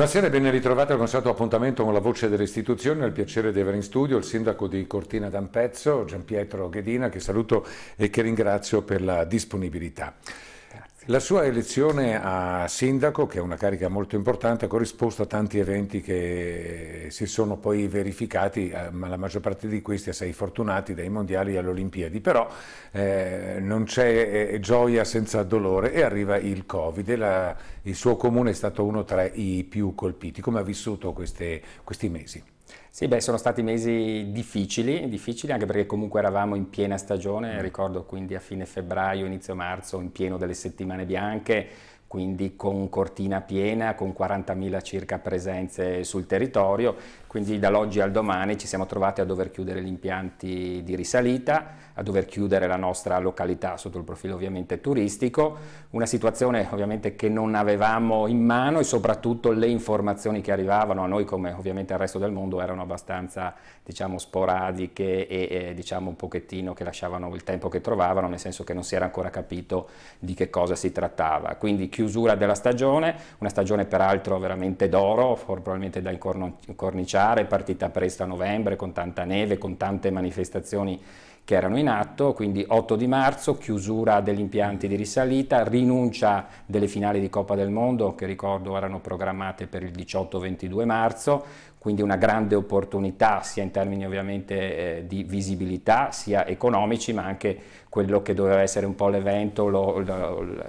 Buonasera e ben ritrovati al consueto appuntamento con la voce delle istituzioni. È il piacere di avere in studio il sindaco di Cortina d'Ampezzo, Gian Pietro Ghedina, che saluto e che ringrazio per la disponibilità. La sua elezione a sindaco, che è una carica molto importante, ha corrisposto a tanti eventi che si sono poi verificati, eh, ma la maggior parte di questi a sei fortunati, dai mondiali alle Olimpiadi. Però eh, non c'è eh, gioia senza dolore e arriva il Covid e la, il suo comune è stato uno tra i più colpiti. Come ha vissuto queste, questi mesi? Sì, beh, sono stati mesi difficili, difficili anche perché comunque eravamo in piena stagione, mm. ricordo quindi a fine febbraio, inizio marzo, in pieno delle settimane bianche, quindi con cortina piena, con 40.000 circa presenze sul territorio, quindi dall'oggi al domani ci siamo trovati a dover chiudere gli impianti di risalita, a dover chiudere la nostra località sotto il profilo ovviamente turistico, una situazione ovviamente che non avevamo in mano e soprattutto le informazioni che arrivavano a noi come ovviamente al resto del mondo erano abbastanza diciamo sporadiche e, e diciamo un pochettino che lasciavano il tempo che trovavano, nel senso che non si era ancora capito di che cosa si trattava. Quindi chiusura della stagione, una stagione peraltro veramente d'oro, probabilmente da incorniciare, partita presto a novembre con tanta neve, con tante manifestazioni che erano in atto, quindi 8 di marzo, chiusura degli impianti di risalita, rinuncia delle finali di Coppa del Mondo che ricordo erano programmate per il 18-22 marzo, quindi una grande opportunità sia in termini ovviamente eh, di visibilità sia economici ma anche quello che doveva essere un po' l'evento,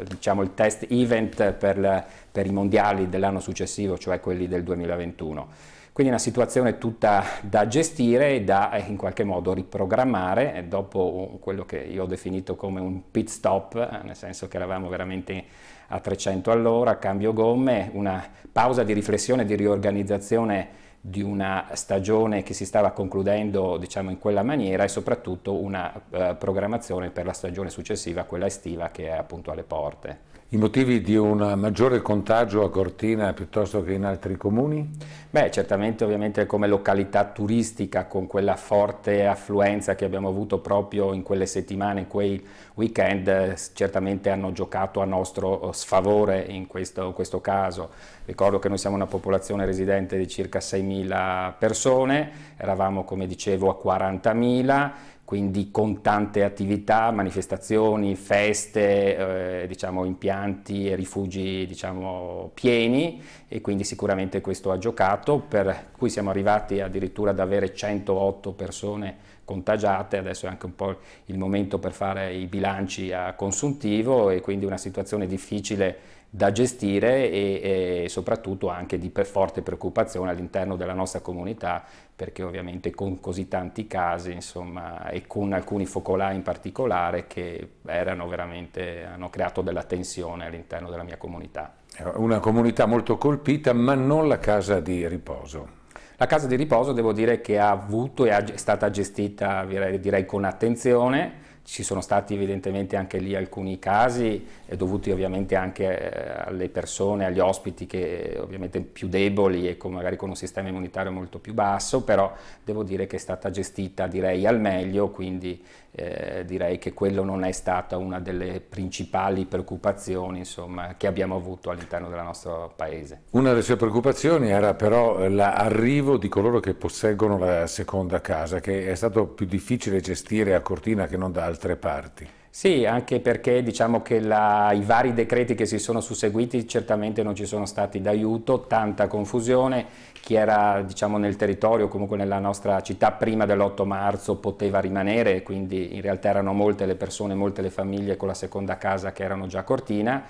diciamo il test event per, per i mondiali dell'anno successivo, cioè quelli del 2021. Quindi una situazione tutta da gestire e da eh, in qualche modo riprogrammare eh, dopo quello che io ho definito come un pit stop, eh, nel senso che eravamo veramente a 300 all'ora, cambio gomme, una pausa di riflessione, di riorganizzazione di una stagione che si stava concludendo diciamo in quella maniera e soprattutto una eh, programmazione per la stagione successiva, quella estiva che è appunto alle porte. I motivi di un maggiore contagio a Cortina piuttosto che in altri comuni? Beh, certamente ovviamente come località turistica con quella forte affluenza che abbiamo avuto proprio in quelle settimane, in quei weekend, certamente hanno giocato a nostro eh, sfavore in questo, in questo caso. Ricordo che noi siamo una popolazione residente di circa 6.000 15.000 persone, eravamo come dicevo a 40.000, quindi con tante attività, manifestazioni, feste, eh, diciamo, impianti e rifugi diciamo, pieni e quindi sicuramente questo ha giocato, per cui siamo arrivati addirittura ad avere 108 persone contagiate, adesso è anche un po' il momento per fare i bilanci a consuntivo e quindi una situazione difficile da gestire e, e soprattutto anche di per forte preoccupazione all'interno della nostra comunità perché ovviamente con così tanti casi insomma, e con alcuni focolai in particolare che erano veramente, hanno creato della tensione all'interno della mia comunità. Una comunità molto colpita ma non la casa di riposo. La casa di riposo devo dire che ha avuto e è stata gestita direi con attenzione ci sono stati evidentemente anche lì alcuni casi eh, dovuti ovviamente anche eh, alle persone, agli ospiti che eh, ovviamente più deboli e con, magari con un sistema immunitario molto più basso, però devo dire che è stata gestita direi al meglio, quindi eh, direi che quello non è stata una delle principali preoccupazioni insomma, che abbiamo avuto all'interno del nostro paese. Una delle sue preoccupazioni era però l'arrivo di coloro che posseggono la seconda casa, che è stato più difficile gestire a Cortina che non da altre parti. Sì, anche perché diciamo che la, i vari decreti che si sono susseguiti certamente non ci sono stati d'aiuto, tanta confusione, chi era diciamo, nel territorio, comunque nella nostra città prima dell'8 marzo poteva rimanere, quindi in realtà erano molte le persone, molte le famiglie con la seconda casa che erano già a Cortina,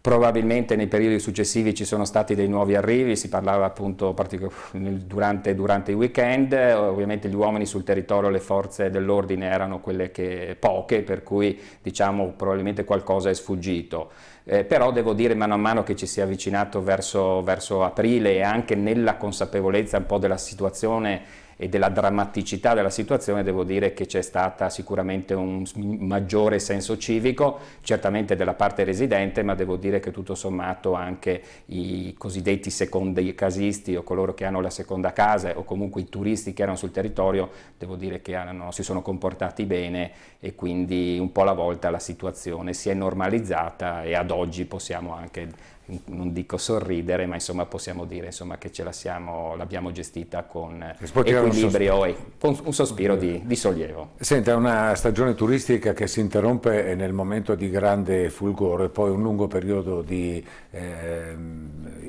Probabilmente nei periodi successivi ci sono stati dei nuovi arrivi, si parlava appunto durante, durante, i weekend, ovviamente gli uomini sul territorio, le forze dell'ordine erano quelle che poche, per cui diciamo probabilmente qualcosa è sfuggito. Eh, però devo dire mano a mano che ci si è avvicinato verso, verso aprile e anche nella consapevolezza un po' della situazione e della drammaticità della situazione devo dire che c'è stato sicuramente un maggiore senso civico, certamente della parte residente, ma devo dire che tutto sommato anche i cosiddetti secondi casisti o coloro che hanno la seconda casa o comunque i turisti che erano sul territorio, devo dire che hanno, si sono comportati bene e quindi un po' alla volta la situazione si è normalizzata e ad oggi possiamo anche non dico sorridere, ma insomma possiamo dire insomma, che ce la siamo, l'abbiamo gestita con equilibrio e con un sospiro di, di sollievo. Senta, è una stagione turistica che si interrompe nel momento di grande fulgore, poi un lungo periodo di eh,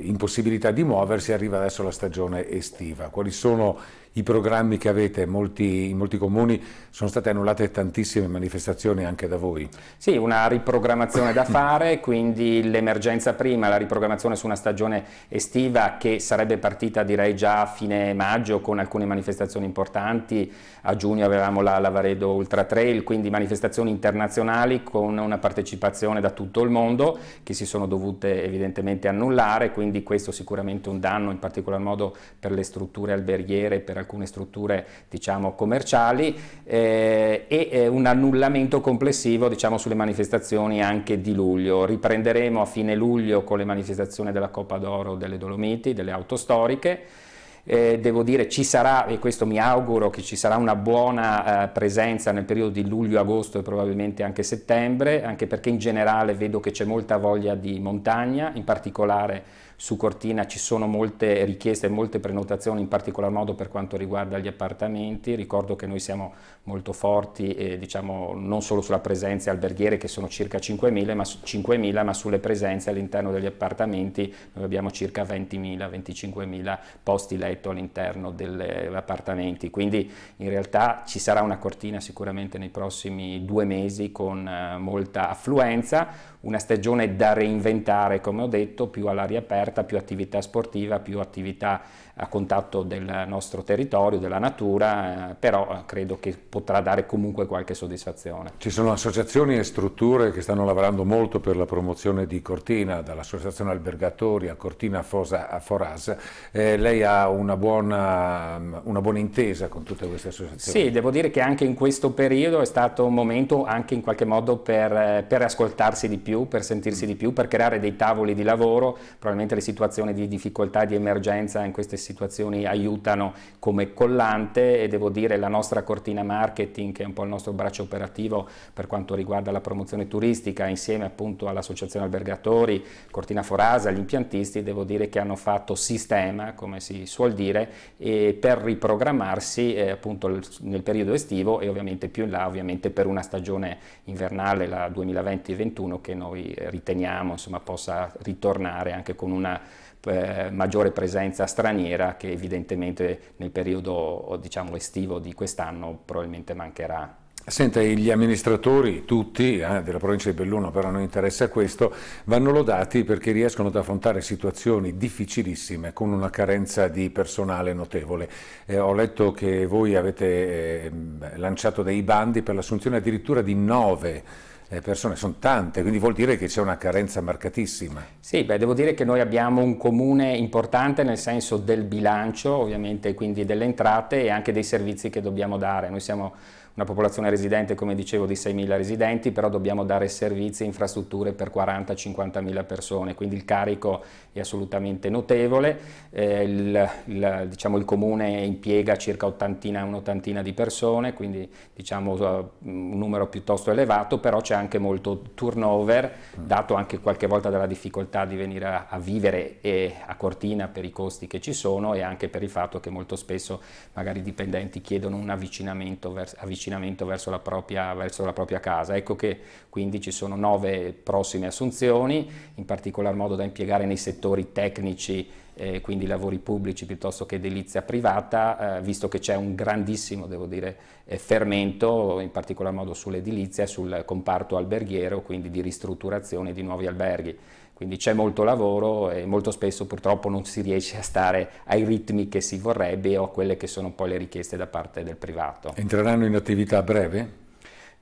impossibilità di muoversi, arriva adesso la stagione estiva. Quali sono i programmi che avete, molti, in molti comuni sono state annullate tantissime manifestazioni anche da voi. Sì, una riprogrammazione da fare, quindi l'emergenza prima, la riprogrammazione su una stagione estiva che sarebbe partita direi già a fine maggio con alcune manifestazioni importanti, a giugno avevamo la Lavaredo Ultra Trail, quindi manifestazioni internazionali con una partecipazione da tutto il mondo che si sono dovute evidentemente annullare, quindi questo sicuramente un danno in particolar modo per le strutture alberghiere, per alcune strutture diciamo, commerciali eh, e eh, un annullamento complessivo diciamo, sulle manifestazioni anche di luglio. Riprenderemo a fine luglio con le manifestazioni della Coppa d'Oro delle Dolomiti, delle autostoriche. Eh, devo dire ci sarà, e questo mi auguro, che ci sarà una buona eh, presenza nel periodo di luglio-agosto e probabilmente anche settembre, anche perché in generale vedo che c'è molta voglia di montagna, in particolare su Cortina ci sono molte richieste e molte prenotazioni, in particolar modo per quanto riguarda gli appartamenti. Ricordo che noi siamo molto forti eh, diciamo, non solo sulla presenza alberghiere, che sono circa 5.000, ma, 5.000, ma sulle presenze all'interno degli appartamenti. Noi abbiamo circa 20.000-25.000 posti letto all'interno degli appartamenti. Quindi in realtà ci sarà una Cortina sicuramente nei prossimi due mesi con eh, molta affluenza una stagione da reinventare, come ho detto, più all'aria aperta, più attività sportiva, più attività a contatto del nostro territorio, della natura, eh, però eh, credo che potrà dare comunque qualche soddisfazione. Ci sono associazioni e strutture che stanno lavorando molto per la promozione di Cortina, dall'Associazione Albergatori a Cortina Fosa, a Foras. Eh, lei ha una buona, una buona, intesa con tutte queste associazioni? Sì, devo dire che anche in questo periodo è stato un momento anche in qualche modo per, eh, per ascoltarsi di più, per sentirsi mm. di più, per creare dei tavoli di lavoro, probabilmente le situazioni di difficoltà, di emergenza in queste situazioni situazioni aiutano come collante e devo dire la nostra cortina marketing che è un po' il nostro braccio operativo per quanto riguarda la promozione turistica insieme appunto all'associazione albergatori, Cortina Forasa, gli impiantisti devo dire che hanno fatto sistema come si suol dire per riprogrammarsi eh, appunto nel periodo estivo e ovviamente più in là ovviamente per una stagione invernale la 2020-21 che noi riteniamo insomma possa ritornare anche con una eh, maggiore presenza straniera che evidentemente nel periodo diciamo, estivo di quest'anno probabilmente mancherà. Senta, gli amministratori, tutti eh, della provincia di Belluno, però non interessa questo, vanno lodati perché riescono ad affrontare situazioni difficilissime con una carenza di personale notevole. Eh, ho letto che voi avete eh, lanciato dei bandi per l'assunzione addirittura di nove eh, persone, sono tante, quindi vuol dire che c'è una carenza marcatissima. Sì, beh, devo dire che noi abbiamo un comune importante nel senso del bilancio, ovviamente, quindi delle entrate e anche dei servizi che dobbiamo dare. Noi siamo una popolazione residente, come dicevo, di 6.000 residenti, però dobbiamo dare servizi e infrastrutture per 40-50.000 persone, quindi il carico è assolutamente notevole, eh, il, il, diciamo, il, comune impiega circa ottantina, un'ottantina di persone, quindi diciamo, eh, un numero piuttosto elevato, però c'è anche molto turnover, mm. dato anche qualche volta dalla difficoltà di venire a, a vivere a Cortina per i costi che ci sono e anche per il fatto che molto spesso magari i dipendenti chiedono un avvicinamento verso, avvicinamento avvicinamento verso la, propria, verso la propria casa. Ecco che quindi ci sono nove prossime assunzioni, in particolar modo da impiegare nei settori tecnici eh, quindi lavori pubblici piuttosto che edilizia privata, eh, visto che c'è un grandissimo, devo dire, eh, fermento, in particolar modo sull'edilizia e sul comparto alberghiero, quindi di ristrutturazione di nuovi alberghi. Quindi c'è molto lavoro e molto spesso purtroppo non si riesce a stare ai ritmi che si vorrebbe o a quelle che sono poi le richieste da parte del privato. Entreranno in attività a breve?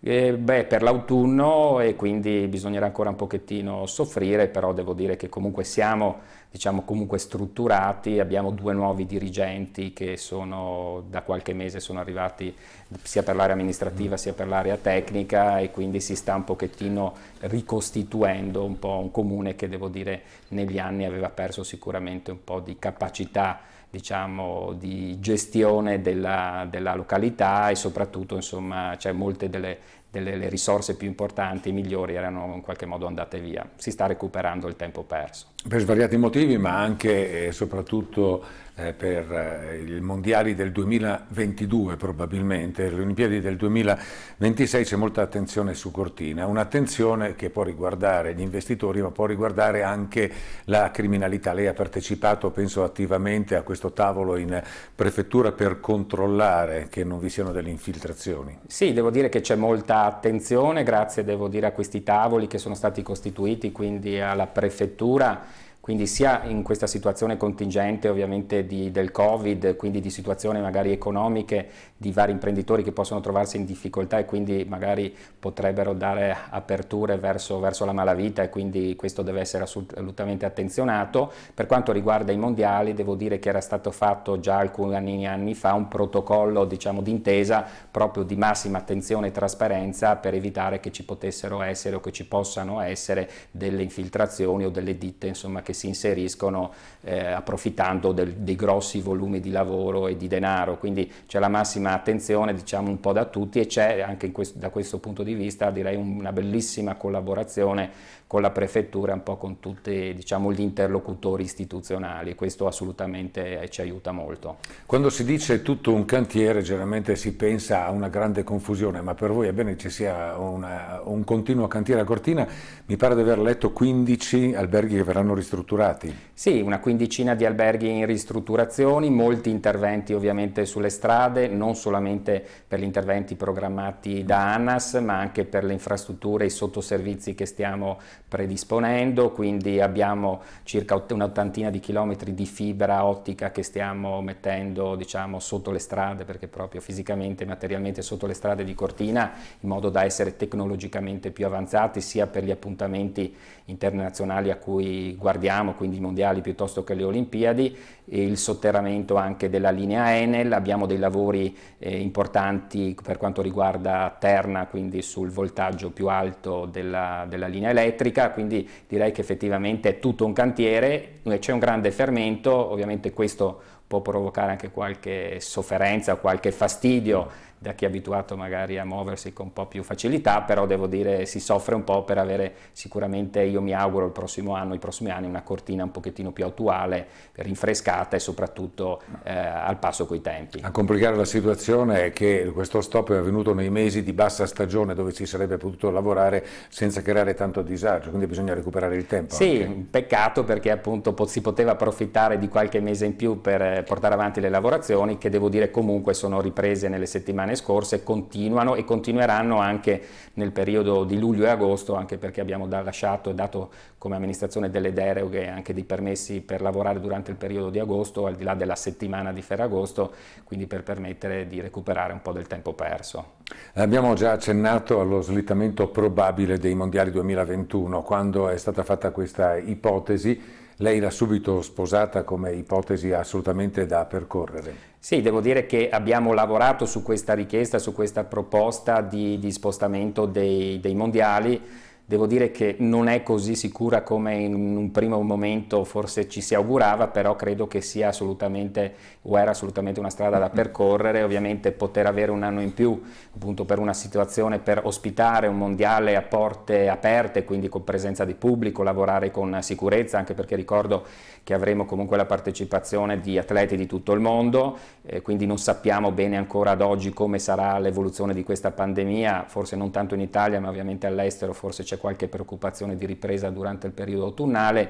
Eh, beh, per l'autunno e quindi bisognerà ancora un pochettino soffrire, però devo dire che comunque siamo diciamo, comunque strutturati, abbiamo due nuovi dirigenti che sono, da qualche mese sono arrivati sia per l'area amministrativa sia per l'area tecnica e quindi si sta un pochettino ricostituendo un po' un comune che devo dire negli anni aveva perso sicuramente un po' di capacità diciamo, di gestione della, della, località e soprattutto insomma, cioè molte delle, delle risorse più importanti, migliori, erano in qualche modo andate via. Si sta recuperando il tempo perso. Per svariati motivi, ma anche e eh, soprattutto eh, per eh, i mondiali del 2022 probabilmente, le Olimpiadi del 2026 c'è molta attenzione su Cortina, un'attenzione che può riguardare gli investitori ma può riguardare anche la criminalità. Lei ha partecipato, penso, attivamente a questo tavolo in prefettura per controllare che non vi siano delle infiltrazioni. Sì, devo dire che c'è molta attenzione, grazie devo dire a questi tavoli che sono stati costituiti, quindi alla prefettura quindi sia in questa situazione contingente ovviamente di, del Covid, quindi di situazioni magari economiche di vari imprenditori che possono trovarsi in difficoltà e quindi magari potrebbero dare aperture verso, verso la malavita e quindi questo deve essere assolutamente attenzionato. Per quanto riguarda i mondiali devo dire che era stato fatto già alcuni anni, fa un protocollo diciamo d'intesa proprio di massima attenzione e trasparenza per evitare che ci potessero essere o che ci possano essere delle infiltrazioni o delle ditte insomma che si inseriscono eh, approfittando del, dei grossi volumi di lavoro e di denaro, quindi c'è la massima attenzione diciamo un po' da tutti e c'è anche questo, da questo punto di vista direi una bellissima collaborazione con la prefettura, un po' con tutti diciamo, gli interlocutori istituzionali questo assolutamente eh, ci aiuta molto. Quando si dice tutto un cantiere generalmente si pensa a una grande confusione, ma per voi è bene che ci sia una, un continuo cantiere a Cortina, mi pare di aver letto 15 alberghi che verranno ristrutturati ristrutturati? Sì, una quindicina di alberghi in ristrutturazioni, molti interventi ovviamente sulle strade, non solamente per gli interventi programmati da ANAS, ma anche per le infrastrutture e i sottoservizi che stiamo predisponendo, quindi abbiamo circa un'ottantina di chilometri di fibra ottica che stiamo mettendo diciamo, sotto le strade, perché proprio fisicamente e materialmente sotto le strade di Cortina, in modo da essere tecnologicamente più avanzati sia per gli appuntamenti internazionali a cui guardiamo, abbiamo, quindi i mondiali piuttosto che le Olimpiadi, il sotterramento anche della linea Enel, abbiamo dei lavori eh, importanti per quanto riguarda Terna, quindi sul voltaggio più alto della, della linea elettrica, quindi direi che effettivamente è tutto un cantiere, c'è un grande fermento, ovviamente questo può provocare anche qualche sofferenza, qualche fastidio da chi è abituato magari a muoversi con un po' più facilità, però devo dire si soffre un po' per avere sicuramente, io mi auguro il prossimo anno, i prossimi anni, una cortina un pochettino più attuale, rinfrescata e soprattutto eh, al passo coi tempi. A complicare la situazione è che questo stop è avvenuto nei mesi di bassa stagione dove si sarebbe potuto lavorare senza creare tanto disagio, quindi bisogna recuperare il tempo. Sì, anche. peccato perché appunto si poteva approfittare di qualche mese in più per eh, portare avanti le lavorazioni che devo dire comunque sono riprese nelle settimane settimane scorse continuano e continueranno anche nel periodo di luglio e agosto, anche perché abbiamo lasciato e dato come amministrazione delle deroghe anche dei permessi per lavorare durante il periodo di agosto, al di là della settimana di Ferragosto, quindi per permettere di recuperare un po' del tempo perso. Abbiamo già accennato allo slittamento probabile dei mondiali 2021, quando è stata fatta questa ipotesi lei l'ha subito sposata come ipotesi assolutamente da percorrere. Sì, devo dire che abbiamo lavorato su questa richiesta, su questa proposta di, di spostamento dei, dei mondiali Devo dire che non è così sicura come in un primo momento forse ci si augurava, però credo che sia assolutamente o era assolutamente una strada da mm-hmm. percorrere. Ovviamente poter avere un anno in più appunto per una situazione per ospitare un mondiale a porte aperte, quindi con presenza di pubblico, lavorare con sicurezza, anche perché ricordo che avremo comunque la partecipazione di atleti di tutto il mondo, eh, quindi non sappiamo bene ancora ad oggi come sarà l'evoluzione di questa pandemia, forse non tanto in Italia, ma ovviamente all'estero forse c'è qualche preoccupazione di ripresa durante il periodo autunnale,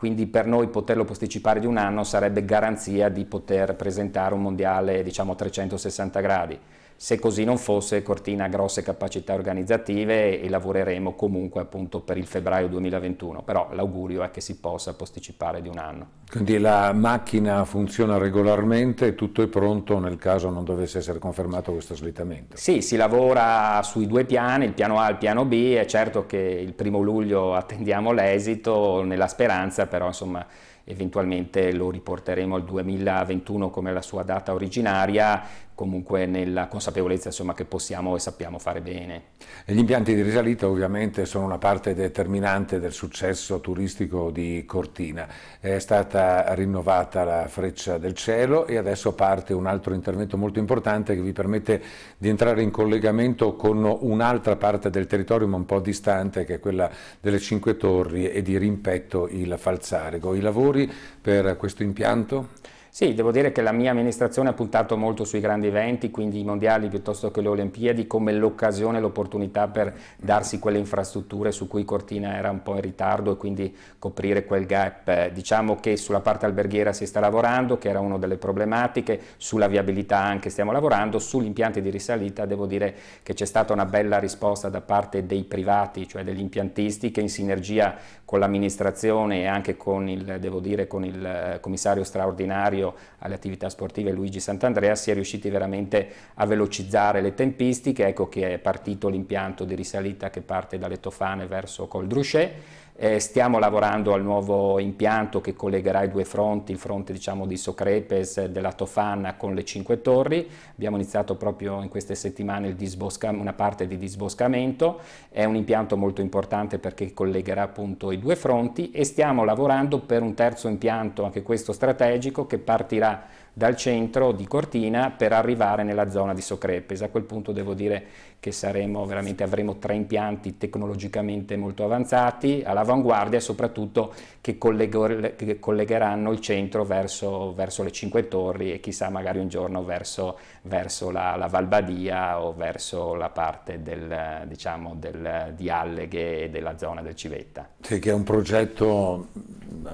quindi per noi poterlo posticipare di un anno sarebbe garanzia di poter presentare un mondiale diciamo a 360 gradi. Se così non fosse, Cortina ha grosse capacità organizzative e lavoreremo comunque appunto per il febbraio 2021, però l'augurio è che si possa posticipare di un anno. Quindi la macchina funziona regolarmente, tutto è pronto nel caso non dovesse essere confermato questo slittamento? Sì, si lavora sui due piani, il piano A e il piano B, è certo che il primo luglio attendiamo l'esito nella speranza però insomma eventualmente lo riporteremo al 2021 come la sua data originaria comunque nella consapevolezza insomma, che possiamo e sappiamo fare bene. E gli impianti di risalita ovviamente sono una parte determinante del successo turistico di Cortina. È stata rinnovata la freccia del cielo e adesso parte un altro intervento molto importante che vi permette di entrare in collegamento con un'altra parte del territorio ma un po' distante che è quella delle Cinque Torri e di rimpetto il Falzarego. I lavori per questo impianto? Sì, devo dire che la mia amministrazione ha puntato molto sui grandi eventi, quindi i mondiali piuttosto che le Olimpiadi, come l'occasione e l'opportunità per darsi quelle infrastrutture su cui Cortina era un po' in ritardo e quindi coprire quel gap. Eh, diciamo che sulla parte alberghiera si sta lavorando, che era una delle problematiche, sulla viabilità anche stiamo lavorando, sugli impianti di risalita devo dire che c'è stata una bella risposta da parte dei privati, cioè degli impiantisti che in sinergia con l'amministrazione e anche con il, dire, con il eh, commissario straordinario segretario alle attività sportive Luigi Sant'Andrea, si è riusciti veramente a velocizzare le tempistiche, ecco che è partito l'impianto di risalita che parte dalle Tofane verso Col Druchet, eh, stiamo lavorando al nuovo impianto che collegherà i due fronti, il fronte diciamo, di Socrepes e eh, della Tofana con le Cinque Torri. Abbiamo iniziato proprio in queste settimane disbosca- una parte di disboscamento. È un impianto molto importante perché collegherà appunto i due fronti e stiamo lavorando per un terzo impianto, anche questo strategico, che partirà dal centro di Cortina per arrivare nella zona di Socrepes. A quel punto devo dire che saremo, avremo tre impianti tecnologicamente molto avanzati, all'avanguardia e soprattutto che, che, collegheranno il centro verso, verso, le Cinque Torri e chissà magari un giorno verso, verso la, la Valbadia o verso la parte del, diciamo, del, di Alleghe e della zona del Civetta. Sì, che è un progetto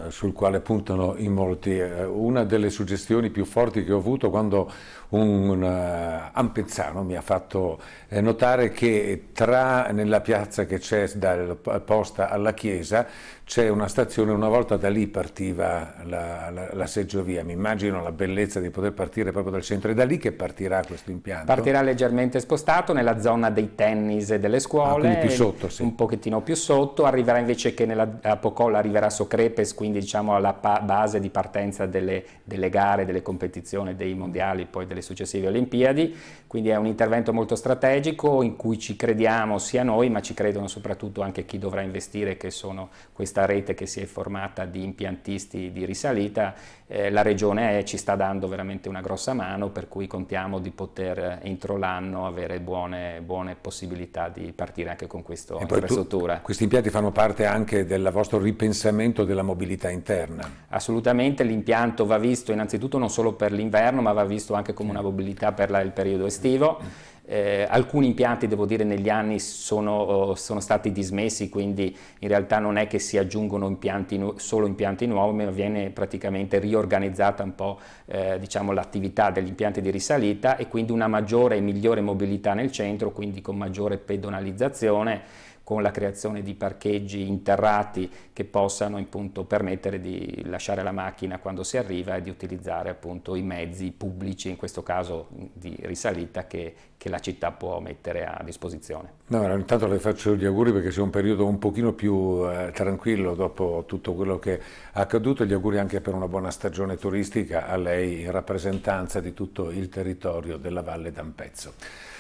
sul quale puntano in molti. Eh, una delle suggestioni più forti che ho avuto quando un eh, ampezzano mi ha fatto eh, notare che tra nella piazza che c'è dalla posta alla chiesa c'è una stazione, una volta da lì partiva la, la, la seggiovia, mi immagino la bellezza di poter partire proprio dal centro, è da lì che partirà questo impianto? Partirà leggermente spostato nella zona dei tennis e delle scuole, ah, sotto, sì. un pochettino più sotto, arriverà invece che nella a Pocolla arriverà Socrepes, quindi diciamo alla base di partenza delle, delle gare, delle competizioni, dei mondiali, poi delle successive Olimpiadi, quindi è un intervento molto strategico in cui ci crediamo sia noi, ma ci credono soprattutto anche chi dovrà investire, che sono questi questa rete che si è formata di impiantisti di risalita, eh, la Regione ci sta dando veramente una grossa mano, per cui contiamo di poter eh, entro l'anno avere buone, buone possibilità di partire anche con questa infrastruttura. Tu, questi impianti fanno parte anche del vostro ripensamento della mobilità interna? Assolutamente, l'impianto va visto innanzitutto non solo per l'inverno, ma va visto anche come una mobilità per la, il periodo estivo eh, alcuni impianti, devo dire, negli anni sono, oh, sono, stati dismessi, quindi in realtà non è che si aggiungono impianti nu- solo impianti nuovi, ma viene praticamente riorganizzata un po' eh, diciamo, l'attività degli impianti di risalita e quindi una maggiore e migliore mobilità nel centro, quindi con maggiore pedonalizzazione con la creazione di parcheggi interrati che possano appunto, permettere di lasciare la macchina quando si arriva e di utilizzare appunto, i mezzi pubblici, in questo caso di risalita, che, che la città può mettere a disposizione. No, intanto le faccio gli auguri perché sia un periodo un pochino più eh, tranquillo dopo tutto quello che è accaduto, gli auguri anche per una buona stagione turistica a lei in rappresentanza di tutto il territorio della Valle d'Ampezzo.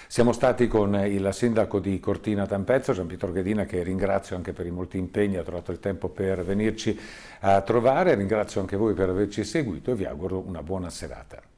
Siamo stati con il sindaco di Cortina d'Ampezzo, Gian Pietro Ghedina, che ringrazio anche per i molti impegni, ha trovato il tempo per venirci a trovare, ringrazio anche voi per averci seguito e vi auguro una buona serata.